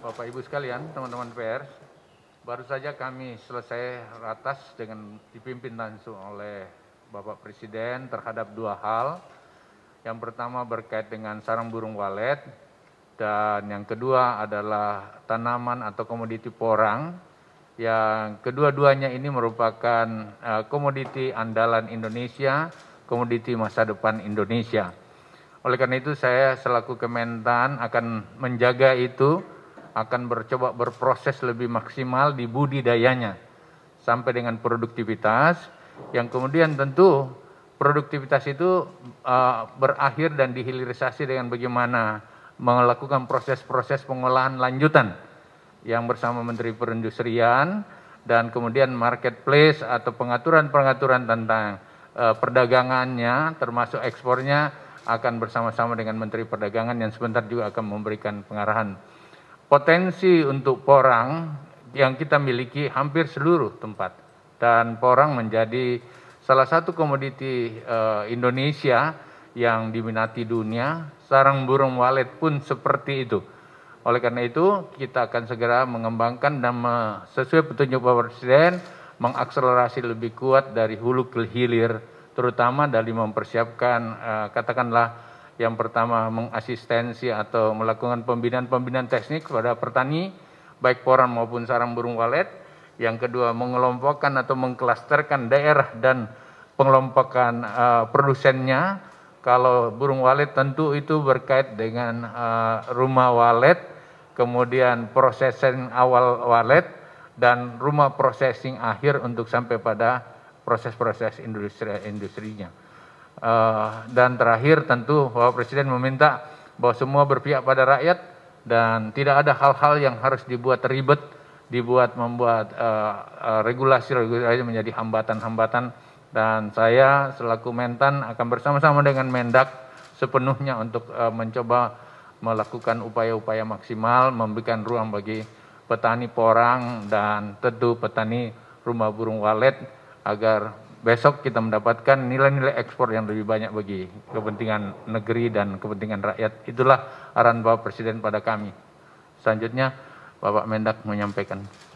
Bapak Ibu sekalian, teman-teman pers, baru saja kami selesai ratas dengan dipimpin langsung oleh Bapak Presiden terhadap dua hal. Yang pertama berkait dengan sarang burung walet dan yang kedua adalah tanaman atau komoditi porang yang kedua-duanya ini merupakan eh, komoditi andalan Indonesia, komoditi masa depan Indonesia. Oleh karena itu saya selaku Kementan akan menjaga itu akan bercoba berproses lebih maksimal di budidayanya sampai dengan produktivitas yang kemudian tentu produktivitas itu uh, berakhir dan dihilirisasi dengan bagaimana melakukan proses-proses pengolahan lanjutan yang bersama Menteri Perindustrian dan kemudian marketplace atau pengaturan-pengaturan tentang uh, perdagangannya termasuk ekspornya akan bersama-sama dengan Menteri Perdagangan yang sebentar juga akan memberikan pengarahan potensi untuk porang yang kita miliki hampir seluruh tempat dan porang menjadi salah satu komoditi uh, Indonesia yang diminati dunia. Sarang burung walet pun seperti itu. Oleh karena itu, kita akan segera mengembangkan dan sesuai petunjuk Bapak Presiden mengakselerasi lebih kuat dari hulu ke hilir, terutama dari mempersiapkan uh, katakanlah yang pertama mengasistensi atau melakukan pembinaan-pembinaan teknik kepada petani, baik poran maupun sarang burung walet. Yang kedua, mengelompokkan atau mengklasterkan daerah dan pengelompokan uh, eh, produsennya. Kalau burung walet tentu itu berkait dengan uh, rumah walet, kemudian processing awal walet, dan rumah processing akhir untuk sampai pada proses-proses industri-industrinya. Eh, dan terakhir tentu bahwa Presiden meminta bahwa semua berpihak pada rakyat dan tidak ada hal-hal yang harus dibuat ribet, dibuat membuat regulasi-regulasi eh, eh, menjadi hambatan-hambatan dan saya selaku Mentan akan bersama-sama dengan Mendak sepenuhnya untuk uh, mencoba melakukan upaya-upaya maksimal memberikan ruang bagi petani porang dan tentu petani rumah burung walet agar besok kita mendapatkan nilai-nilai ekspor yang lebih banyak bagi kepentingan negeri dan kepentingan rakyat. Itulah arahan Bapak Presiden pada kami. Selanjutnya, Bapak Mendak menyampaikan.